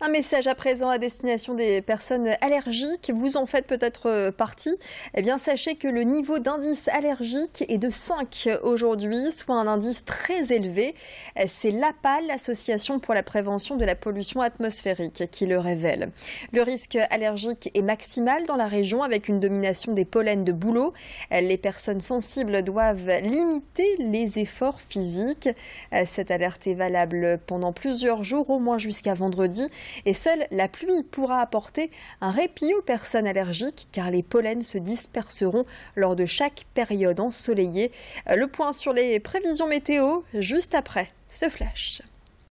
Un message à présent à destination des personnes allergiques. Vous en faites peut-être euh, partie. Eh bien, sachez que le niveau d'indice allergique est de 5 aujourd'hui, soit un indice très élevé. Eh, c'est l'APAL, l'Association pour la prévention de la pollution atmosphérique, qui le révèle. Le risque allergique est maximal dans la région avec une domination des pollens de bouleau. Eh, les personnes sensibles doivent limiter les efforts physiques. Eh, cette alerte est valable pendant plusieurs jours, au moins jusqu'à vendredi et seule la pluie pourra apporter un répit aux personnes allergiques car les pollens se disperseront lors de chaque période ensoleillée. Euh, le point sur les prévisions météo juste après ce flash.